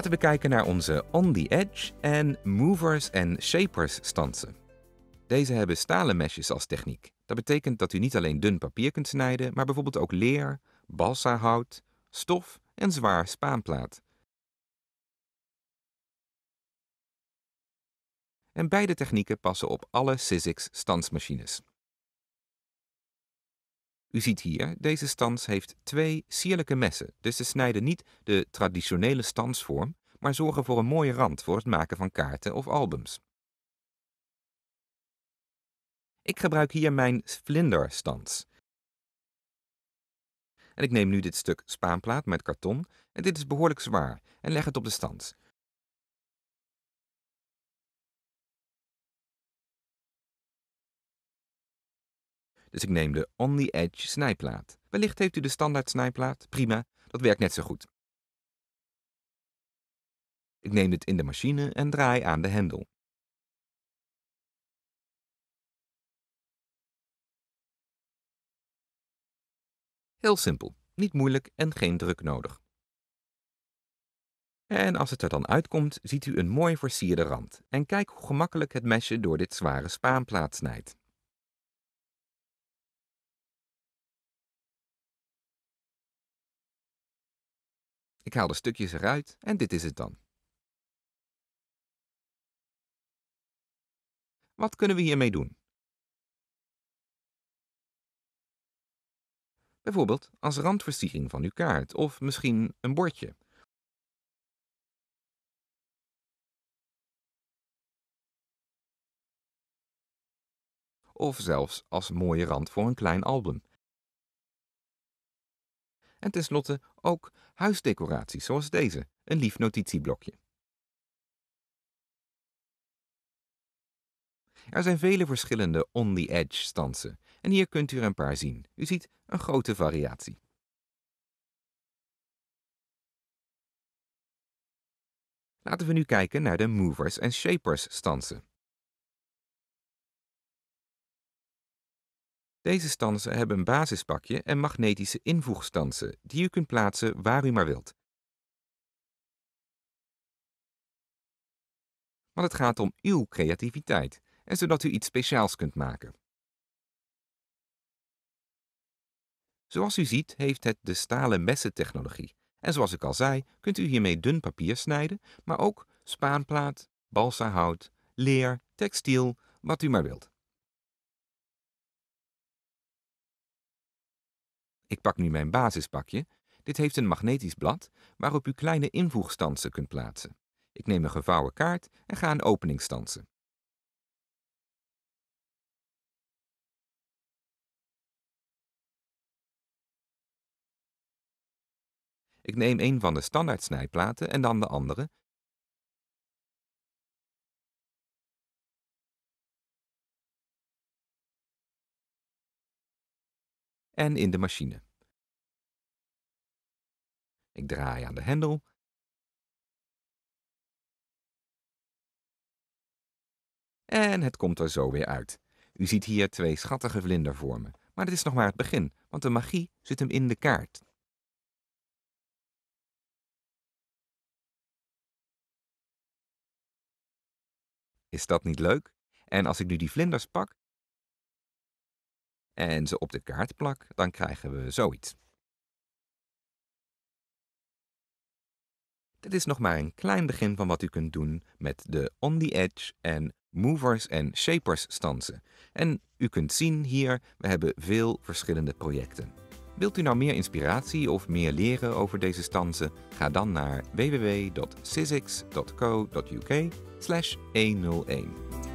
Laten we kijken naar onze On The Edge en Movers en Shapers stansen. Deze hebben stalen mesjes als techniek. Dat betekent dat u niet alleen dun papier kunt snijden, maar bijvoorbeeld ook leer, balsa hout, stof en zwaar spaanplaat. En beide technieken passen op alle Sizzix stansmachines. U ziet hier, deze stans heeft twee sierlijke messen, dus ze snijden niet de traditionele stansvorm, maar zorgen voor een mooie rand voor het maken van kaarten of albums. Ik gebruik hier mijn vlinderstands. En ik neem nu dit stuk spaanplaat met karton, en dit is behoorlijk zwaar, en leg het op de stand. Dus ik neem de On The Edge snijplaat. Wellicht heeft u de standaard snijplaat, prima, dat werkt net zo goed. Ik neem dit in de machine en draai aan de hendel. Heel simpel, niet moeilijk en geen druk nodig. En als het er dan uitkomt, ziet u een mooi versierde rand. En kijk hoe gemakkelijk het mesje door dit zware spaanplaat snijdt. Ik haal de stukjes eruit en dit is het dan. Wat kunnen we hiermee doen? Bijvoorbeeld als randversiering van uw kaart of misschien een bordje. Of zelfs als mooie rand voor een klein album. En tenslotte ook huisdecoraties zoals deze, een lief notitieblokje. Er zijn vele verschillende on-the-edge stansen en hier kunt u er een paar zien. U ziet een grote variatie. Laten we nu kijken naar de movers en shapers stansen. Deze stansen hebben een basispakje en magnetische invoegstansen die u kunt plaatsen waar u maar wilt. Want het gaat om uw creativiteit en zodat u iets speciaals kunt maken. Zoals u ziet heeft het de stalen messentechnologie. En zoals ik al zei, kunt u hiermee dun papier snijden, maar ook spaanplaat, balsahout, leer, textiel, wat u maar wilt. Ik pak nu mijn basispakje. Dit heeft een magnetisch blad waarop u kleine invoegstansen kunt plaatsen. Ik neem een gevouwen kaart en ga een opening stansen. Ik neem een van de standaard snijplaten en dan de andere. En in de machine. Ik draai aan de hendel. En het komt er zo weer uit. U ziet hier twee schattige vlindervormen. Maar dit is nog maar het begin, want de magie zit hem in de kaart. Is dat niet leuk? En als ik nu die vlinders pak en ze op de kaart plak, dan krijgen we zoiets. Dit is nog maar een klein begin van wat u kunt doen met de on the edge en movers en shapers stansen. En u kunt zien hier, we hebben veel verschillende projecten. Wilt u nou meer inspiratie of meer leren over deze stansen? Ga dan naar slash 101.